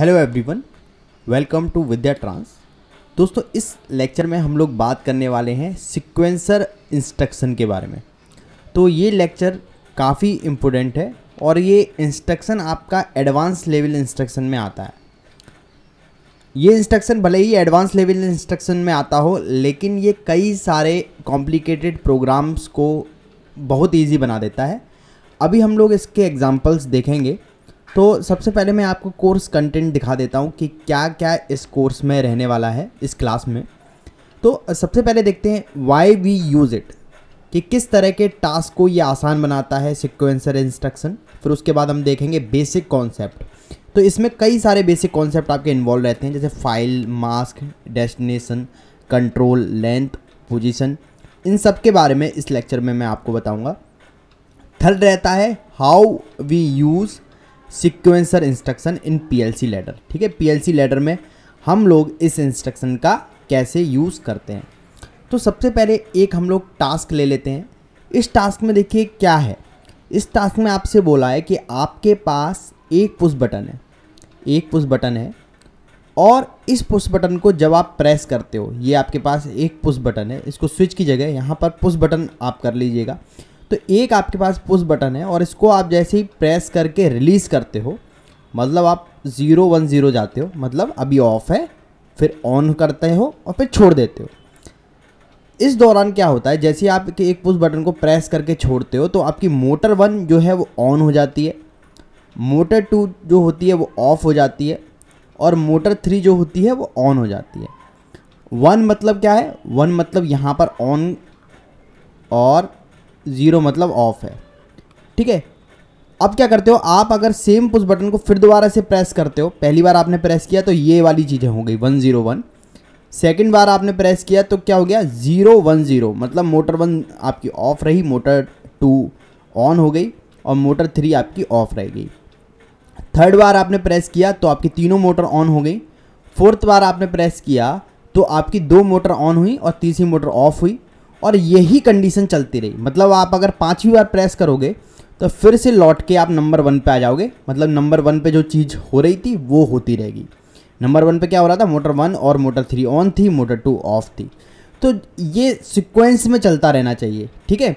hello everyone welcome to Vidya trans दोस्तों इस lecture में हम लोग बात करने वाले हैं सिक्वेंसर इंस्ट्रक्शन के बारे में तो ये लेक्चर काफ़ी इम्पोर्टेंट है और ये इंस्ट्रक्शन आपका एडवांस लेवल इंस्ट्रक्शन में आता है ये इंस्ट्रक्शन भले ही एडवांस लेवल इंस्ट्रक्शन में आता हो लेकिन ये कई सारे कॉम्प्लिकेटेड प्रोग्राम्स को बहुत ईजी बना देता है अभी हम लोग इसके एग्ज़ाम्पल्स देखेंगे तो सबसे पहले मैं आपको कोर्स कंटेंट दिखा देता हूँ कि क्या क्या इस कोर्स में रहने वाला है इस क्लास में तो सबसे पहले देखते हैं वाई वी यूज़ इट कि किस तरह के टास्क को ये आसान बनाता है सिक्वेंसर इंस्ट्रक्शन फिर उसके बाद हम देखेंगे बेसिक कॉन्सेप्ट तो इसमें कई सारे बेसिक कॉन्सेप्ट आपके इन्वॉल्व रहते हैं जैसे file mask destination control length position इन सब के बारे में इस लेक्चर में मैं आपको बताऊंगा थर्ड रहता है how we use sequencer instruction in PLC later ठीक है पीएलसी लेटर में हम लोग इस इंस्ट्रक्शन का कैसे यूज़ करते हैं तो सबसे पहले एक हम लोग टास्क ले लेते हैं इस टास्क में देखिए क्या है इस टास्क में आपसे बोला है कि आपके पास एक पुश बटन है एक पुश बटन है और इस पुश बटन को जब आप प्रेस करते हो ये आपके पास एक पुश बटन है इसको स्विच की जगह यहाँ पर पुश बटन आप कर लीजिएगा तो एक आपके पास पुश बटन है और इसको आप जैसे ही प्रेस करके रिलीज़ करते हो मतलब आप ज़ीरो वन ज़ीरो जाते हो मतलब अभी ऑफ़ है फिर ऑन करते हो और फिर छोड़ देते हो इस दौरान क्या होता है जैसे ही आप एक पुश बटन को प्रेस करके छोड़ते हो तो आपकी मोटर वन जो है वो ऑन हो जाती है मोटर टू जो होती है वो ऑफ़ हो जाती है और मोटर थ्री जो होती है वो ऑन हो जाती है वन मतलब क्या है वन मतलब यहाँ पर ऑन और ज़ीरो मतलब ऑफ है ठीक है अब क्या करते हो आप अगर सेम पुश बटन को फिर दोबारा से प्रेस करते हो पहली बार आपने प्रेस किया तो ये वाली चीज़ें हो गई वन ज़ीरो वन सेकेंड बार आपने प्रेस किया तो क्या हो गया ज़ीरो वन ज़ीरो मतलब मोटर वन आपकी ऑफ़ रही मोटर टू ऑन हो गई और मोटर थ्री आपकी ऑफ़ रह गई थर्ड बार आपने प्रेस किया तो आपकी तीनों मोटर ऑन हो गई फोर्थ बार आपने प्रेस किया तो आपकी दो मोटर ऑन हुई और तीसरी मोटर ऑफ हुई और यही कंडीशन चलती रही मतलब आप अगर पाँचवीं बार प्रेस करोगे तो फिर से लौट के आप नंबर वन पे आ जाओगे मतलब नंबर वन पे जो चीज़ हो रही थी वो होती रहेगी नंबर वन पे क्या हो रहा था मोटर वन और मोटर थ्री ऑन थी मोटर टू ऑफ थी तो ये सिक्वेंस में चलता रहना चाहिए ठीक है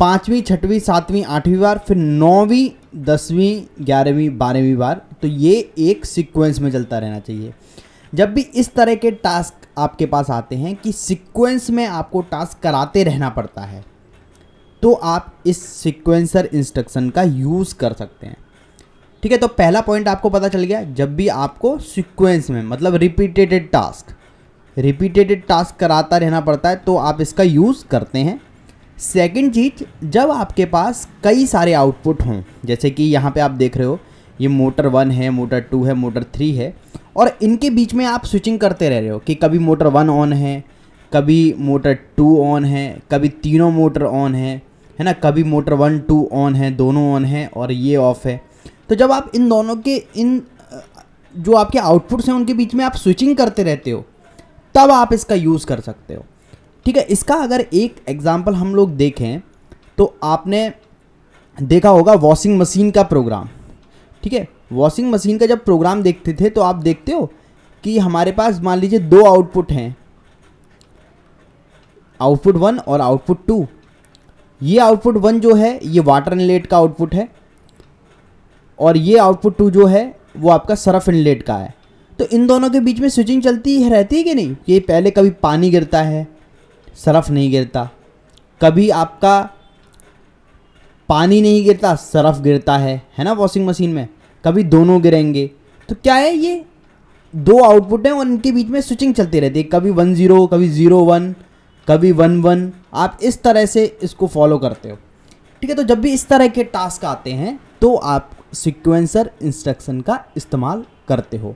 पाँचवीं छठवीं सातवीं आठवीं बार फिर नौवीं दसवीं ग्यारहवीं बारहवीं बार तो ये एक सिक्वेंस में चलता रहना चाहिए जब भी इस तरह के टास्क आपके पास आते हैं कि सिक्वेंस में आपको टास्क कराते रहना पड़ता है तो आप इस सिक्वेंसर इंस्ट्रक्शन का यूज़ कर सकते हैं ठीक है तो पहला पॉइंट आपको पता चल गया जब भी आपको सिक्वेंस में मतलब रिपीटेटेड टास्क रिपीटेटेड टास्क कराता रहना पड़ता है तो आप इसका यूज़ करते हैं सेकंड चीज़ जब आपके पास कई सारे आउटपुट हों जैसे कि यहाँ पे आप देख रहे हो ये मोटर वन है मोटर टू है मोटर थ्री है और इनके बीच में आप स्विचिंग करते रह रहे हो कि कभी मोटर वन ऑन है कभी मोटर टू ऑन है कभी तीनों मोटर ऑन है है ना कभी मोटर वन टू ऑन है दोनों ऑन है और ये ऑफ है तो जब आप इन दोनों के इन जो आपके आउटपुट्स हैं उनके बीच में आप स्विचिंग करते रहते हो तब आप इसका यूज़ कर सकते हो ठीक है इसका अगर एक एग्ज़ाम्पल हम लोग देखें तो आपने देखा होगा वॉशिंग मशीन का प्रोग्राम ठीक है वॉशिंग मशीन का जब प्रोग्राम देखते थे तो आप देखते हो कि हमारे पास मान लीजिए दो आउटपुट हैं आउटपुट वन और आउटपुट टू ये आउटपुट वन जो है ये वाटर इनलेट का आउटपुट है और ये आउटपुट टू जो है वो आपका सरफ इनलेट का है तो इन दोनों के बीच में स्विचिंग चलती है रहती है कि नहीं कि पहले कभी पानी गिरता है सरफ नहीं गिरता कभी आपका पानी नहीं गिरता सरफ गिरता है है ना वॉशिंग मशीन में कभी दोनों गिरेंगे तो क्या है ये दो आउटपुट हैं और इनके बीच में स्विचिंग चलती रहती है कभी वन ज़ीरो कभी ज़ीरो वन कभी वन वन आप इस तरह से इसको फॉलो करते हो ठीक है तो जब भी इस तरह के टास्क आते हैं तो आप सिक्वेंसर इंस्ट्रक्शन का इस्तेमाल करते हो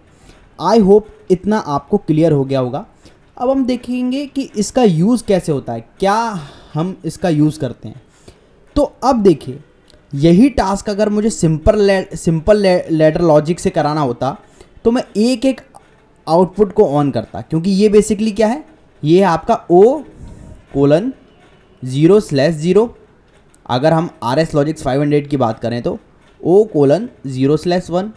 आई होप इतना आपको क्लियर हो गया होगा अब हम देखेंगे कि इसका यूज़ कैसे होता है क्या हम इसका यूज़ करते हैं तो अब देखिए यही टास्क अगर मुझे सिंपल ले, सिंपल ले, लेटर लॉजिक से कराना होता तो मैं एक एक आउटपुट को ऑन करता क्योंकि ये बेसिकली क्या है ये है आपका O colon zero slash zero अगर हम R S logix five hundred की बात करें तो O colon zero slash one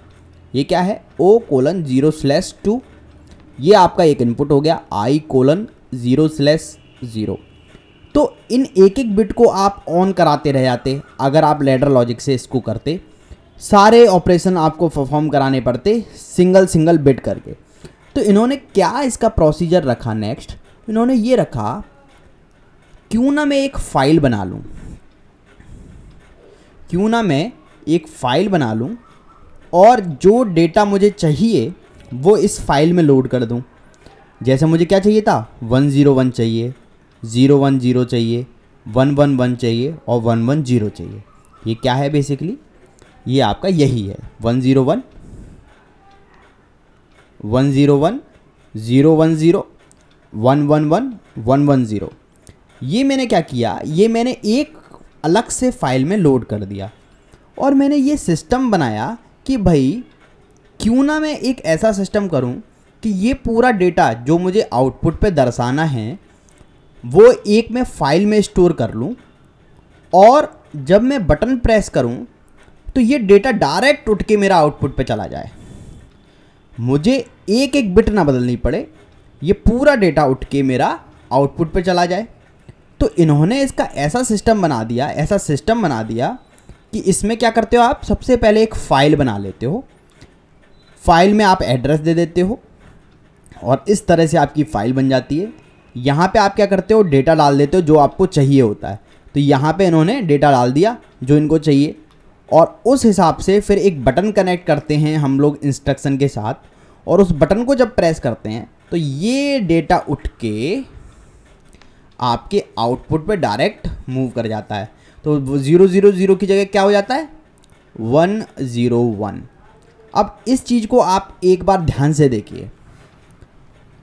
ये क्या है O colon zero slash two ये आपका एक इनपुट हो गया I colon zero slash zero तो इन एक एक बिट को आप ऑन कराते रह जाते अगर आप लेडर लॉजिक से इसको करते सारे ऑपरेशन आपको परफॉर्म कराने पड़ते सिंगल सिंगल बिट करके तो इन्होंने क्या इसका प्रोसीजर रखा नेक्स्ट इन्होंने ये रखा क्यों ना मैं एक फ़ाइल बना लूँ क्यों ना मैं एक फ़ाइल बना लूँ और जो डेटा मुझे चाहिए वो इस फाइल में लोड कर दूँ जैसे मुझे क्या चाहिए था 101 चाहिए ज़ीरो वन ज़ीरो चाहिए वन वन वन चाहिए और वन वन ज़ीरो चाहिए ये क्या है बेसिकली ये आपका यही है one zero one one zero one zero one zero one one one one one zero ये मैंने क्या किया ये मैंने एक अलग से फाइल में लोड कर दिया और मैंने ये सिस्टम बनाया कि भाई क्यों ना मैं एक ऐसा सिस्टम करूं कि ये पूरा डेटा जो मुझे आउटपुट पे दर्शाना है वो एक मैं फाइल में स्टोर कर लूँ और जब मैं बटन प्रेस करूँ तो ये डेटा डायरेक्ट उठ के मेरा आउटपुट पे चला जाए मुझे एक एक बिट ना बदलनी पड़े ये पूरा डेटा उठ के मेरा आउटपुट पे चला जाए तो इन्होंने इसका ऐसा सिस्टम बना दिया ऐसा सिस्टम बना दिया कि इसमें क्या करते हो आप सबसे पहले एक फ़ाइल बना लेते हो फाइल में आप एड्रेस दे देते हो और इस तरह से आपकी फ़ाइल बन जाती है यहाँ पे आप क्या करते हो डेटा डाल देते हो जो आपको चाहिए होता है तो यहाँ पे इन्होंने डेटा डाल दिया जो इनको चाहिए और उस हिसाब से फिर एक बटन कनेक्ट करते हैं हम लोग इंस्ट्रक्शन के साथ और उस बटन को जब प्रेस करते हैं तो ये डेटा उठ के आपके आउटपुट पे डायरेक्ट मूव कर जाता है तो ज़ीरो ज़ीरो ज़ीरो की जगह क्या हो जाता है वन ज़ीरो वन अब इस चीज़ को आप एक बार ध्यान से देखिए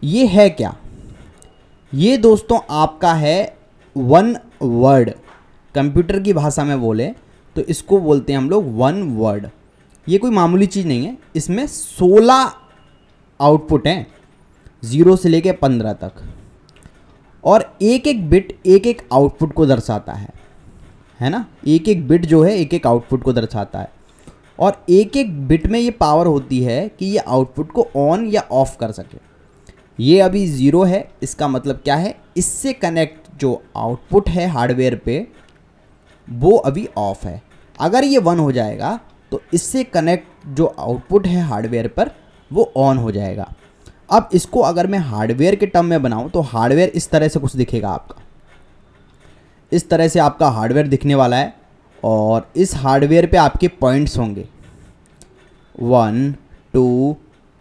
ये है क्या ये दोस्तों आपका है वन वर्ड कंप्यूटर की भाषा में बोले तो इसको बोलते हैं हम लोग वन वर्ड ये कोई मामूली चीज़ नहीं है इसमें सोलह आउटपुट हैं ज़ीरो से लेके पंद्रह तक और एक एक बिट एक एक आउटपुट को दर्शाता है है ना एक एक बिट जो है एक एक आउटपुट को दर्शाता है और एक एक बिट में ये पावर होती है कि ये आउटपुट को ऑन या ऑफ़ कर सके ये अभी ज़ीरो है इसका मतलब क्या है इससे कनेक्ट जो आउटपुट है हार्डवेयर पे वो अभी ऑफ है अगर ये वन हो जाएगा तो इससे कनेक्ट जो आउटपुट है हार्डवेयर पर वो ऑन हो जाएगा अब इसको अगर मैं हार्डवेयर के टर्म में बनाऊँ तो हार्डवेयर इस तरह से कुछ दिखेगा आपका इस तरह से आपका हार्डवेयर दिखने वाला है और इस हार्डवेयर पे आपके पॉइंट्स होंगे वन टू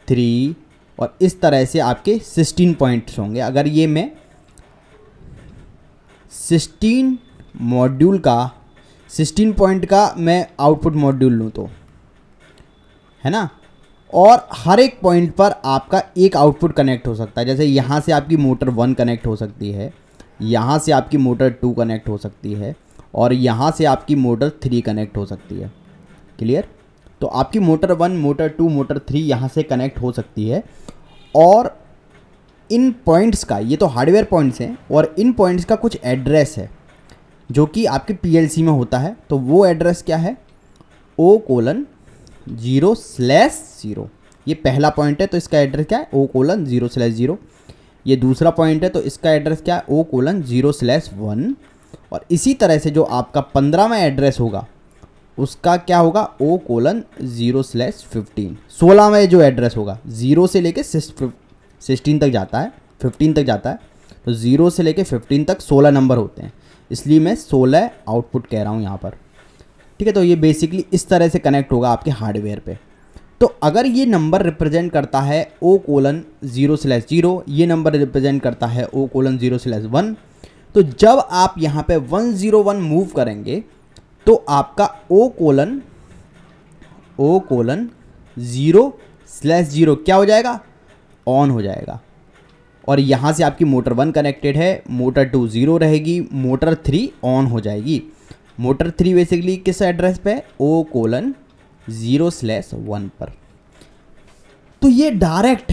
थ्री और इस तरह से आपके सिक्सटीन पॉइंट्स होंगे अगर ये मैं सिक्सटीन मॉड्यूल का सिक्सटीन पॉइंट का मैं आउटपुट मॉड्यूल लूँ तो है ना और हर एक पॉइंट पर आपका एक आउटपुट कनेक्ट हो सकता है जैसे यहाँ से आपकी मोटर वन कनेक्ट हो सकती है यहाँ से आपकी मोटर टू कनेक्ट हो सकती है और यहाँ से आपकी मोटर थ्री कनेक्ट हो सकती है क्लियर तो आपकी motor one motor two motor three यहाँ से कनेक्ट हो सकती है और इन पॉइंट्स का ये तो हार्डवेयर पॉइंट्स हैं और इन पॉइंट्स का कुछ एड्रेस है जो कि आपके पीएलसी में होता है तो वो एड्रेस क्या है O colon zero slash zero ये पहला पॉइंट है तो इसका एड्रेस क्या है O colon zero slash zero ये दूसरा पॉइंट है तो इसका एड्रेस क्या है O colon zero slash one और इसी तरह से जो आपका पंद्रहवा एड्रेस होगा उसका क्या होगा O colon zero slash fifteen सोलह में जो एड्रेस होगा जीरो से लेके सिक्सटीन तक जाता है फिफ्टीन तक जाता है तो ज़ीरो से लेके फिफ्टीन तक सोलह नंबर होते हैं इसलिए मैं सोलह आउटपुट कह रहा हूँ यहाँ पर ठीक है तो ये बेसिकली इस तरह से कनेक्ट होगा आपके हार्डवेयर पे तो अगर ये नंबर रिप्रेजेंट करता है O colon zero slash zero ये नंबर रिप्रेजेंट करता है O colon zero slash one तो जब आप यहाँ पे वन ज़ीरो वन मूव करेंगे तो आपका O colon O colon zero slash zero क्या हो जाएगा ऑन हो जाएगा और यहाँ से आपकी मोटर वन कनेक्टेड है मोटर टू ज़ीरो रहेगी मोटर थ्री ऑन हो जाएगी मोटर थ्री बेसिकली किस एड्रेस पे O colon zero slash one पर तो ये डायरेक्ट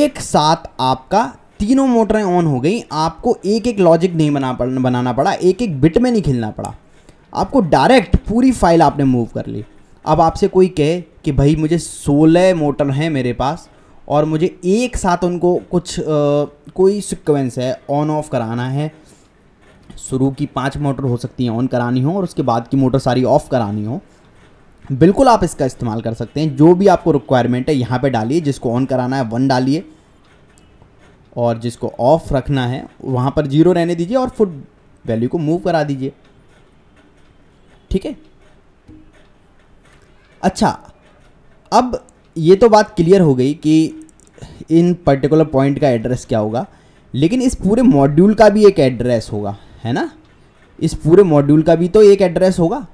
एक साथ आपका तीनों मोटरें ऑन हो गई आपको एक एक लॉजिक नहीं बना पड़ बनाना पड़ा एक एक बिट में नहीं खेलना पड़ा आपको डायरेक्ट पूरी फाइल आपने मूव कर ली अब आपसे कोई कहे कि भाई मुझे सोलह मोटर हैं मेरे पास और मुझे एक साथ उनको कुछ आ, कोई सिक्वेंस है ऑन ऑफ कराना है शुरू की पांच मोटर हो सकती हैं ऑन करानी हो और उसके बाद की मोटर सारी ऑफ़ करानी हो बिल्कुल आप इसका इस्तेमाल कर सकते हैं जो भी आपको रिक्वायरमेंट है यहाँ पे डालिए जिसको ऑन कराना है वन डालिए और जिसको ऑफ़ रखना है वहाँ पर जीरो रहने दीजिए और फुट वैल्यू को मूव करा दीजिए ठीक है अच्छा अब ये तो बात क्लियर हो गई कि इन पर्टिकुलर पॉइंट का एड्रेस क्या होगा लेकिन इस पूरे मॉड्यूल का भी एक एड्रेस होगा है ना इस पूरे मॉड्यूल का भी तो एक एड्रेस होगा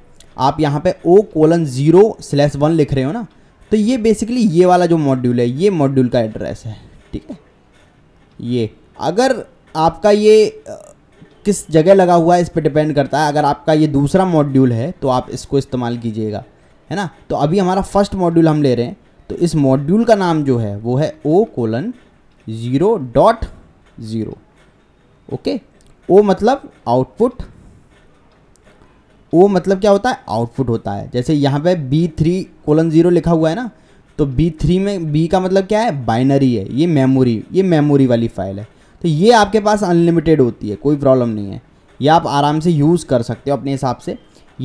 आप यहाँ पे O colon zero slash one लिख रहे हो ना तो ये बेसिकली ये वाला जो मॉड्यूल है ये मॉड्यूल का एड्रेस है ठीक है ये अगर आपका ये किस जगह लगा हुआ है इस पर डिपेंड करता है अगर आपका ये दूसरा मॉड्यूल है तो आप इसको इस्तेमाल कीजिएगा है ना तो अभी हमारा फर्स्ट मॉड्यूल हम ले रहे हैं तो इस मॉड्यूल का नाम जो है वो है O colon zero dot zero okay O मतलब आउटपुट ओ मतलब क्या होता है आउटपुट होता है जैसे यहाँ पे बी थ्री कोलन ज़ीरो लिखा हुआ है ना तो बी थ्री में बी का मतलब क्या है बाइनरी है ये मेमोरी ये मेमोरी वाली फाइल है तो ये आपके पास अनलिमिटेड होती है कोई प्रॉब्लम नहीं है ये आप आराम से यूज़ कर सकते हो अपने हिसाब से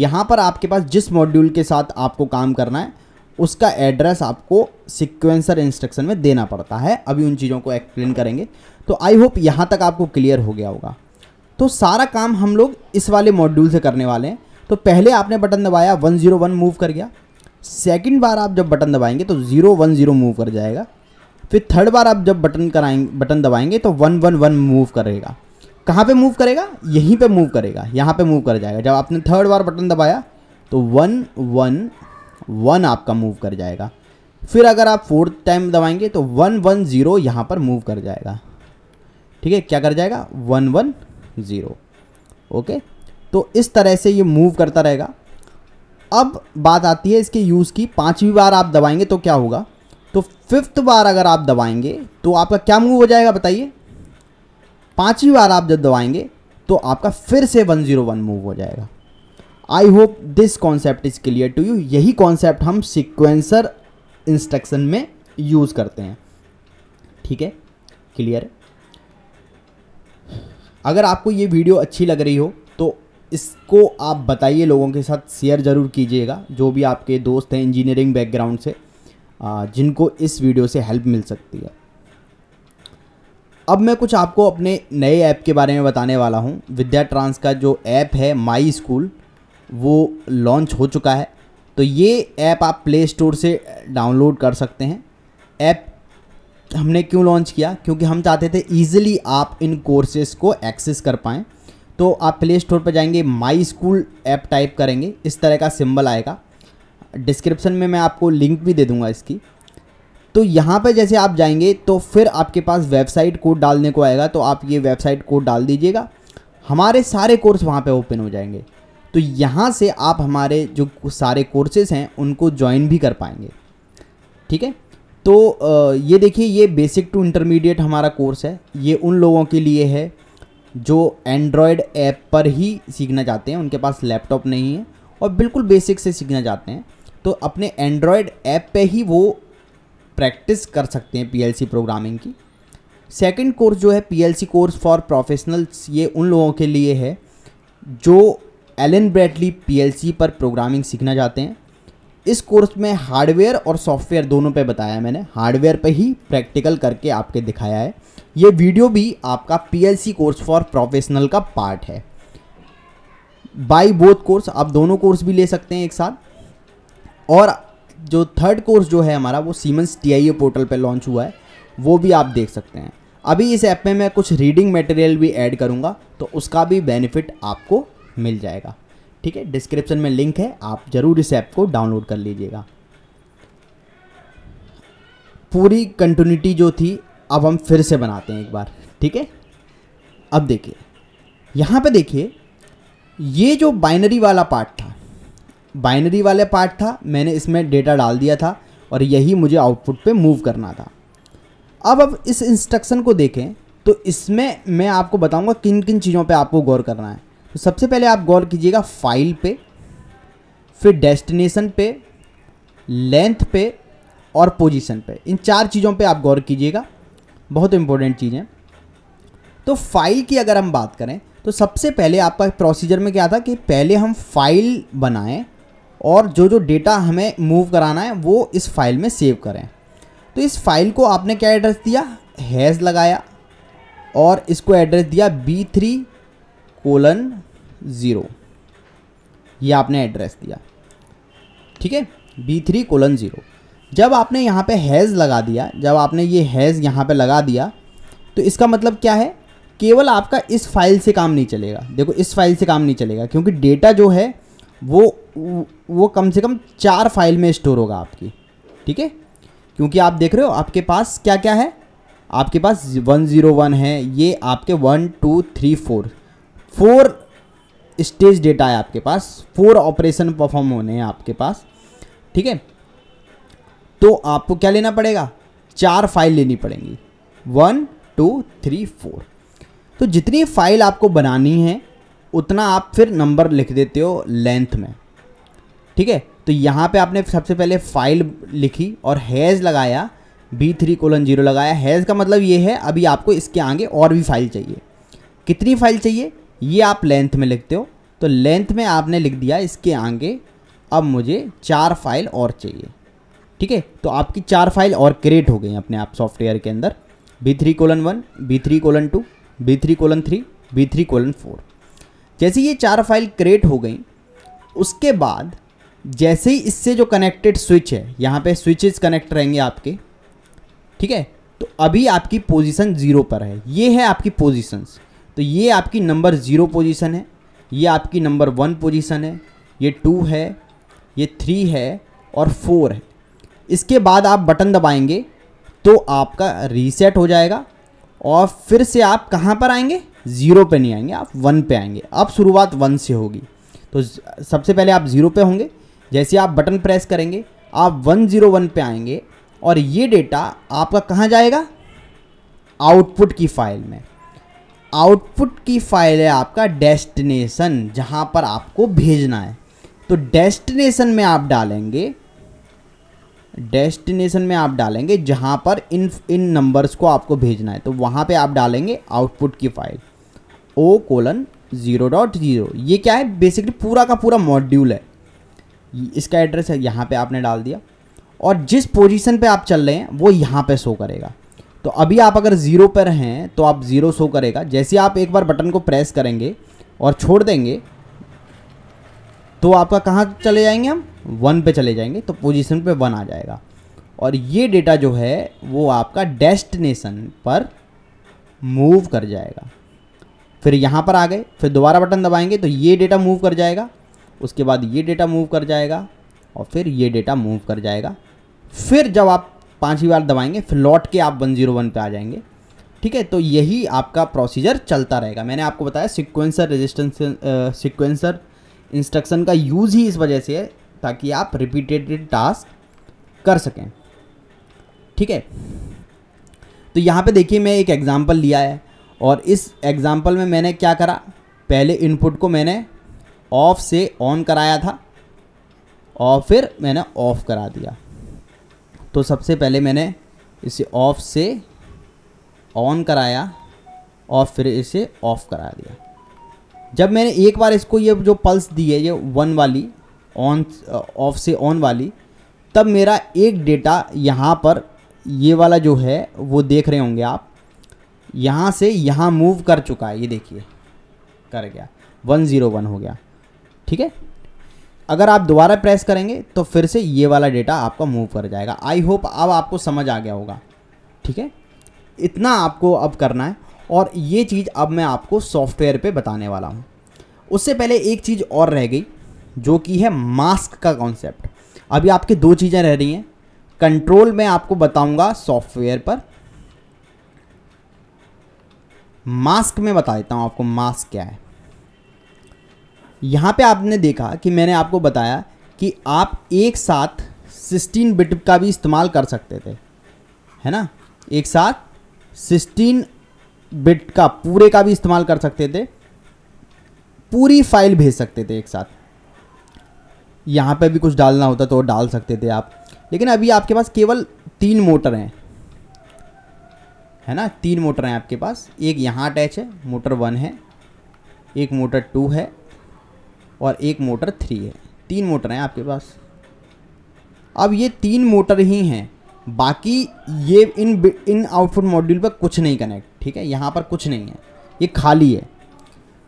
यहाँ पर आपके पास जिस मॉड्यूल के साथ आपको काम करना है उसका एड्रेस आपको सिक्वेंसर इंस्ट्रक्शन में देना पड़ता है अभी उन चीज़ों को एक्सप्लेन करेंगे तो आई होप यहाँ तक आपको क्लियर हो गया होगा तो सारा काम हम लोग इस वाले मॉड्यूल से करने वाले हैं तो पहले आपने बटन दबाया 101 मूव कर गया सेकंड बार आप जब बटन दबाएंगे तो 010 मूव कर जाएगा फिर थर्ड बार आप जब बटन कराएंगे बटन दबाएंगे तो वन वन वन मूव करेगा कहाँ पे मूव करेगा यहीं पे मूव करेगा यहाँ पे मूव कर जाएगा जब आपने थर्ड बार बटन दबाया तो वन वन वन आपका मूव कर जाएगा फिर अगर आप फोर्थ टाइम दबाएंगे तो वन वन ज़ीरो यहाँ पर मूव कर जाएगा ठीक है क्या कर जाएगा वन वन ज़ीरो ओके तो इस तरह से ये मूव करता रहेगा अब बात आती है इसके यूज़ की पाँचवीं बार आप दबाएंगे तो क्या होगा तो फिफ्थ बार अगर आप दबाएंगे तो आपका क्या मूव हो जाएगा बताइए पांचवी बार आप जब दबाएंगे तो आपका फिर से 101 मूव हो जाएगा I hope this concept is clear to you यही कॉन्सेप्ट हम सिक्वेंसर इंस्ट्रक्शन में यूज़ करते हैं ठीक है क्लियर अगर आपको ये वीडियो अच्छी लग रही हो तो इसको आप बताइए लोगों के साथ शेयर ज़रूर कीजिएगा जो भी आपके दोस्त हैं इंजीनियरिंग बैकग्राउंड से जिनको इस वीडियो से हेल्प मिल सकती है अब मैं कुछ आपको अपने नए ऐप के बारे में बताने वाला हूँ विद्या ट्रांस का जो ऐप है माई स्कूल वो लॉन्च हो चुका है तो ये ऐप आप प्ले स्टोर से डाउनलोड कर सकते हैं ऐप हमने क्यों लॉन्च किया क्योंकि हम चाहते थे ईजिली आप इन कोर्सेज़ को एक्सेस कर पाएँ तो आप प्ले स्टोर पर जाएंगे माई स्कूल ऐप टाइप करेंगे इस तरह का सिंबल आएगा डिस्क्रिप्शन में मैं आपको लिंक भी दे दूँगा इसकी तो यहाँ पर जैसे आप जाएंगे तो फिर आपके पास वेबसाइट कोड डालने को आएगा तो आप ये वेबसाइट कोड डाल दीजिएगा हमारे सारे कोर्स वहाँ पे ओपन हो जाएंगे तो यहाँ से आप हमारे जो सारे कोर्सेज हैं उनको ज्वाइन भी कर पाएंगे ठीक है तो ये देखिए ये बेसिक टू इंटरमीडिएट हमारा कोर्स है ये उन लोगों के लिए है जो एंड्रॉयड ऐप पर ही सीखना चाहते हैं उनके पास लैपटॉप नहीं है और बिल्कुल बेसिक से सीखना चाहते हैं तो अपने एंड्रॉयड ऐप पे ही वो प्रैक्टिस कर सकते हैं पीएलसी प्रोग्रामिंग की सेकंड कोर्स जो है पीएलसी कोर्स फॉर प्रोफेशनल्स ये उन लोगों के लिए है जो एलन ब्रैडली पीएलसी पर प्रोग्रामिंग सीखना चाहते हैं इस कोर्स में हार्डवेयर और सॉफ्टवेयर दोनों पे बताया मैंने हार्डवेयर पे ही प्रैक्टिकल करके आपके दिखाया है ये वीडियो भी आपका पीएलसी कोर्स फॉर प्रोफेशनल का पार्ट है बाई बोथ कोर्स आप दोनों कोर्स भी ले सकते हैं एक साथ और जो थर्ड कोर्स जो है हमारा वो सीमेंस टी पोर्टल पर लॉन्च हुआ है वो भी आप देख सकते हैं अभी इस ऐप में मैं कुछ रीडिंग मटेरियल भी ऐड करूँगा तो उसका भी बेनिफिट आपको मिल जाएगा ठीक है डिस्क्रिप्शन में लिंक है आप ज़रूर इस ऐप को डाउनलोड कर लीजिएगा पूरी कंटिन्यूटी जो थी अब हम फिर से बनाते हैं एक बार ठीक है अब देखिए यहाँ पे देखिए ये जो बाइनरी वाला पार्ट था बाइनरी वाले पार्ट था मैंने इसमें डेटा डाल दिया था और यही मुझे आउटपुट पे मूव करना था अब अब इस इंस्ट्रक्शन को देखें तो इसमें मैं आपको बताऊंगा किन किन चीज़ों पे आपको गौर करना है तो सबसे पहले आप गौर कीजिएगा फाइल पे फिर डेस्टिनेशन पे लेंथ पे और पोजीशन पे इन चार चीज़ों पे आप गौर कीजिएगा बहुत इंपॉर्टेंट चीज़ें तो फाइल की अगर हम बात करें तो सबसे पहले आपका प्रोसीजर में क्या था कि पहले हम फाइल बनाएं और जो जो डेटा हमें मूव कराना है वो इस फाइल में सेव करें तो इस फाइल को आपने क्या एड्रेस दिया हैज़ लगाया और इसको एड्रेस दिया बी थ्री कोलन ज़ीरो ये आपने एड्रेस दिया ठीक है बी थ्री कोलन ज़ीरो जब आपने यहाँ पे हैज़ लगा दिया जब आपने ये हैज़ यहाँ पे लगा दिया तो इसका मतलब क्या है केवल आपका इस फाइल से काम नहीं चलेगा देखो इस फाइल से काम नहीं चलेगा क्योंकि डेटा जो है वो वो कम से कम चार फाइल में स्टोर होगा आपकी ठीक है क्योंकि आप देख रहे हो आपके पास क्या क्या है आपके पास वन ज़ीरो वन है ये आपके one two three four four stage data है आपके पास फोर ऑपरेशन परफॉर्म होने हैं आपके पास ठीक है तो आपको क्या लेना पड़ेगा चार फाइल लेनी पड़ेंगी वन टू थ्री फोर तो जितनी फाइल आपको बनानी है उतना आप फिर नंबर लिख देते हो लेंथ में ठीक है तो यहाँ पे आपने सबसे पहले फाइल लिखी और हैज़ लगाया बी थ्री कोलन जीरो लगाया हैज़ का मतलब ये है अभी आपको इसके आगे और भी फाइल चाहिए कितनी फाइल चाहिए ये आप लेंथ में लिखते हो तो लेंथ में आपने लिख दिया इसके आगे अब मुझे चार फाइल और चाहिए ठीक है तो आपकी चार फाइल और क्रिएट हो गई अपने आप सॉफ्टवेयर के अंदर B three colon one B three colon two B three colon three B three colon four जैसे ये चार फाइल क्रिएट हो गई उसके बाद जैसे ही इससे जो कनेक्टेड स्विच है यहाँ पे स्विचेस कनेक्ट रहेंगे आपके ठीक है तो अभी आपकी पोजीशन ज़ीरो पर है ये है आपकी पोजीशंस तो ये आपकी नंबर ज़ीरो पोजीशन है ये आपकी नंबर वन पोजीशन है ये टू है ये थ्री है और फोर है इसके बाद आप बटन दबाएंगे तो आपका रीसेट हो जाएगा और फिर से आप कहाँ पर आएंगे ज़ीरो पे नहीं आएंगे आप वन पे आएंगे अब शुरुआत वन से होगी तो सबसे पहले आप ज़ीरो पे होंगे जैसे आप बटन प्रेस करेंगे आप 101 पे आएंगे और ये डेटा आपका कहाँ जाएगा आउटपुट की फाइल में आउटपुट की फाइल है आपका डेस्टिनेशन जहाँ पर आपको भेजना है तो डेस्टिनेशन में आप डालेंगे डेस्टिनेशन में आप डालेंगे जहाँ पर इन इन नंबर्स को आपको भेजना है तो वहाँ पे आप डालेंगे आउटपुट की file O colon zero dot zero ये क्या है बेसिकली पूरा का पूरा मॉड्यूल है इसका एड्रेस है यहाँ पे आपने डाल दिया और जिस पोजीशन पे आप चल रहे हैं वो यहाँ पे शो करेगा तो अभी आप अगर ज़ीरो पर हैं तो आप ज़ीरो शो करेगा जैसे आप एक बार बटन को प्रेस करेंगे और छोड़ देंगे तो आपका कहाँ चले जाएंगे हम वन पे चले जाएंगे तो पोजीशन पे वन आ जाएगा और ये डेटा जो है वो आपका डेस्टिनेशन पर मूव कर जाएगा फिर यहाँ पर आ गए फिर दोबारा बटन दबाएंगे तो ये डेटा मूव कर जाएगा उसके बाद ये डेटा मूव कर जाएगा और फिर ये डेटा मूव कर जाएगा फिर जब आप पाँचवीं बार दबाएंगे फिर लौट के आप वन जीरो वन पर आ जाएंगे ठीक है तो यही आपका प्रोसीजर चलता रहेगा मैंने आपको बताया सिक्वेंसर रजिस्टेंस सिक्वेंसर इंस्ट्रक्शन का यूज़ ही इस वजह से है ताकि आप रिपीटेटेड टास्क कर सकें ठीक है तो यहाँ पे देखिए मैं एक एग्ज़ाम्पल लिया है और इस एग्ज़ाम्पल में मैंने क्या करा पहले इनपुट को मैंने ऑफ से ऑन कराया था और फिर मैंने ऑफ़ करा दिया तो सबसे पहले मैंने इसे ऑफ़ से ऑन कराया और फिर इसे ऑफ़ करा दिया जब मैंने एक बार इसको ये जो पल्स दी है ये वन वाली ऑन ऑफ से ऑन वाली तब मेरा एक डेटा यहाँ पर ये वाला जो है वो देख रहे होंगे आप यहाँ से यहाँ मूव कर चुका है ये देखिए कर गया वन ज़ीरो वन हो गया ठीक है अगर आप दोबारा प्रेस करेंगे तो फिर से ये वाला डेटा आपका मूव कर जाएगा आई होप अब आपको समझ आ गया होगा ठीक है इतना आपको अब करना है और ये चीज़ अब मैं आपको सॉफ्टवेयर पे बताने वाला हूँ उससे पहले एक चीज़ और रह गई जो कि है मास्क का कॉन्सेप्ट अभी आपकी दो चीज़ें रह रही हैं कंट्रोल मैं आपको बताऊँगा सॉफ्टवेयर पर मास्क में बता देता हूँ आपको मास्क क्या है यहाँ पे आपने देखा कि मैंने आपको बताया कि आप एक साथ 16 बिट का भी इस्तेमाल कर सकते थे है ना एक साथ 16 बिट का पूरे का भी इस्तेमाल कर सकते थे पूरी फाइल भेज सकते थे एक साथ यहाँ पे भी कुछ डालना होता तो डाल सकते थे आप लेकिन अभी आपके पास केवल तीन मोटर हैं है ना तीन मोटर हैं आपके पास एक यहाँ अटैच है मोटर वन है एक मोटर टू है और एक मोटर थ्री है तीन मोटर हैं आपके पास अब ये तीन मोटर ही हैं बाकी ये इन इन आउटपुट मॉड्यूल पर कुछ नहीं कनेक्ट ठीक है यहाँ पर कुछ नहीं है ये खाली है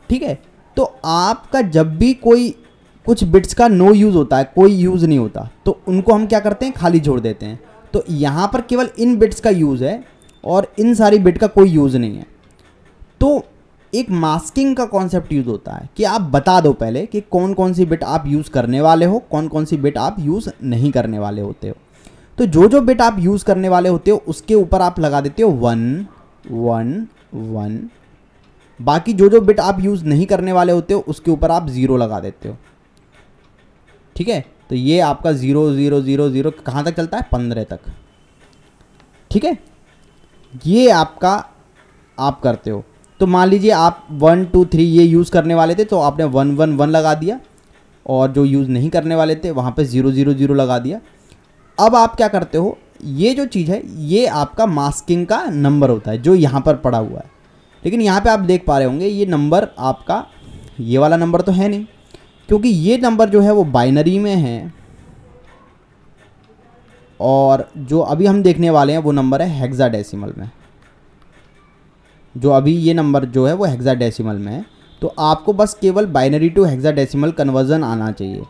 ठीक है तो आपका जब भी कोई कुछ बिट्स का नो यूज़ होता है कोई यूज़ नहीं होता तो उनको हम क्या करते हैं खाली छोड़ देते हैं तो यहाँ पर केवल इन बिट्स का यूज़ है और इन सारी बिट का कोई यूज़ नहीं है तो एक मास्किंग का कॉन्सेप्ट यूज़ होता है कि आप बता दो पहले कि कौन कौन सी बिट आप यूज़ करने वाले हो कौन कौन सी बिट आप यूज़ नहीं करने वाले होते हो तो जो जो बिट आप यूज़ करने वाले होते हो उसके ऊपर आप लगा देते हो वन वन वन बाकी जो जो बिट आप यूज़ नहीं करने वाले होते हो उसके ऊपर आप ज़ीरो लगा देते हो ठीक है तो ये आपका ज़ीरो ज़ीरो ज़ीरो ज़ीरो कहाँ तक चलता है पंद्रह तक ठीक है ये आपका आप करते हो तो मान लीजिए आप वन टू थ्री ये यूज़ करने वाले थे तो आपने वन वन वन लगा दिया और जो यूज़ नहीं करने वाले थे वहाँ पे ज़ीरो ज़ीरो ज़ीरो लगा दिया अब आप क्या करते हो ये जो चीज़ है ये आपका मास्किंग का नंबर होता है जो यहाँ पर पड़ा हुआ है लेकिन यहाँ पे आप देख पा रहे होंगे ये नंबर आपका ये वाला नंबर तो है नहीं क्योंकि ये नंबर जो है वो बाइनरी में है और जो अभी हम देखने वाले हैं वो नंबर है हेक्साडेसिमल में जो अभी ये नंबर जो है वो हेक्साडेसिमल में है तो आपको बस केवल बाइनरी टू हेक्साडेसिमल कन्वर्जन आना चाहिए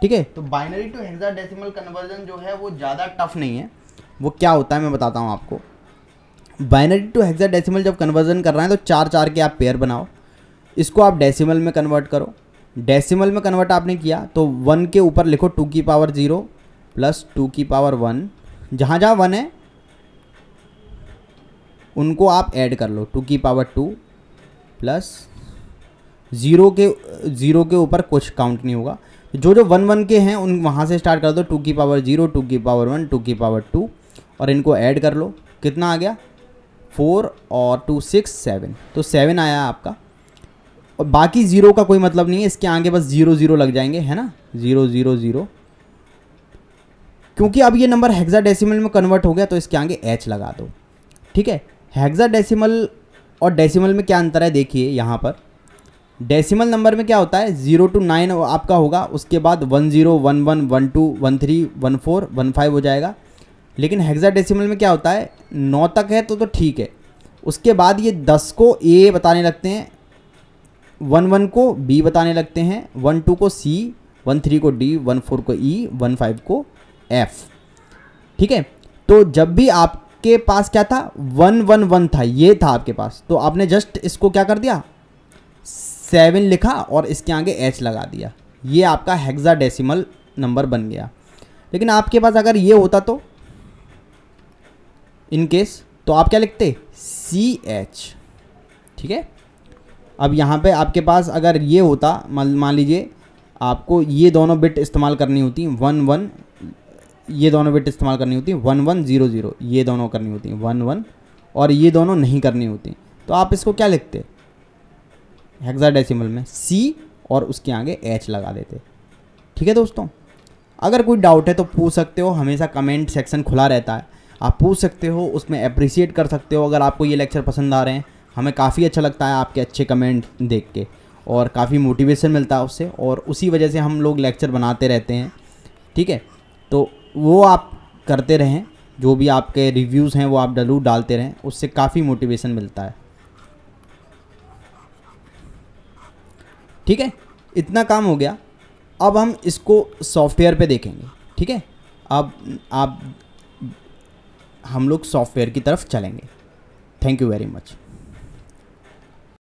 ठीक है तो बाइनरी टू हेक्साडेसिमल कन्वर्जन जो है वो ज़्यादा टफ नहीं है वो क्या होता है मैं बताता हूँ आपको बाइनरी टू हेक्साडेसिमल जब कन्वर्जन कर रहे हैं तो चार चार के आप पेयर बनाओ इसको आप डेसीमल में कन्वर्ट करो डेसीमल में कन्वर्ट आपने किया तो वन के ऊपर लिखो टू की पावर ज़ीरो प्लस टू की पावर वन जहाँ जहाँ वन है उनको आप ऐड कर लो टू की पावर टू प्लस ज़ीरो के ज़ीरो के ऊपर कुछ काउंट नहीं होगा जो जो वन वन के हैं उन वहाँ से स्टार्ट कर दो टू की पावर ज़ीरो टू की पावर वन टू की पावर टू और इनको ऐड कर लो कितना आ गया फोर और टू सिक्स सेवन तो सेवन आया आपका और बाकी ज़ीरो का कोई मतलब नहीं है इसके आगे बस ज़ीरो ज़ीरो लग जाएंगे है ना ज़ीरो ज़ीरो ज़ीरो क्योंकि अब ये नंबर हेक्सा डेसिमल में कन्वर्ट हो गया तो इसके आगे एच लगा दो ठीक है हैगजा डेसीमल और डेसीमल में क्या अंतर है देखिए यहाँ पर डेसीमल नंबर में क्या होता है ज़ीरो टू नाइन आपका होगा उसके बाद one zero one one one two one three one four one five हो जाएगा लेकिन हेक्सा डेसिमल में क्या होता है नौ तक है तो तो ठीक है उसके बाद ये दस को ए बताने लगते हैं वन वन को बी बताने लगते हैं वन टू को सी वन थ्री को डी वन फोर को ई वन फाइव को एफ ठीक है तो जब भी आप आपके पास क्या था वन वन वन था ये था आपके पास तो आपने जस्ट इसको क्या कर दिया सेवन लिखा और इसके आगे एच लगा दिया ये आपका हेक्सा डेसिमल नंबर बन गया लेकिन आपके पास अगर ये होता तो इन केस तो आप क्या लिखते सी एच ठीक है अब यहाँ पे आपके पास अगर ये होता मान लीजिए आपको ये दोनों बिट इस्तेमाल करनी होती वन वन ये दोनों बिट इस्तेमाल करनी होती है वन वन ज़ीरो ज़ीरो ये दोनों करनी होती हैं वन वन और ये दोनों नहीं करनी होती तो आप इसको क्या लिखते हेक्साडेसिमल में सी और उसके आगे एच लगा देते ठीक है दोस्तों अगर कोई डाउट है तो पूछ सकते हो हमेशा कमेंट सेक्शन खुला रहता है आप पूछ सकते हो उसमें अप्रिसिएट कर सकते हो अगर आपको ये लेक्चर पसंद आ रहे हैं हमें काफ़ी अच्छा लगता है आपके अच्छे कमेंट देख के और काफ़ी मोटिवेशन मिलता है उससे और उसी वजह से हम लोग लेक्चर बनाते रहते हैं ठीक है तो वो आप करते रहें जो भी आपके रिव्यूज़ हैं वो आप जरूर डालते रहें उससे काफ़ी मोटिवेशन मिलता है ठीक है इतना काम हो गया अब हम इसको सॉफ्टवेयर पे देखेंगे ठीक है अब आप हम लोग सॉफ्टवेयर की तरफ चलेंगे थैंक यू वेरी मच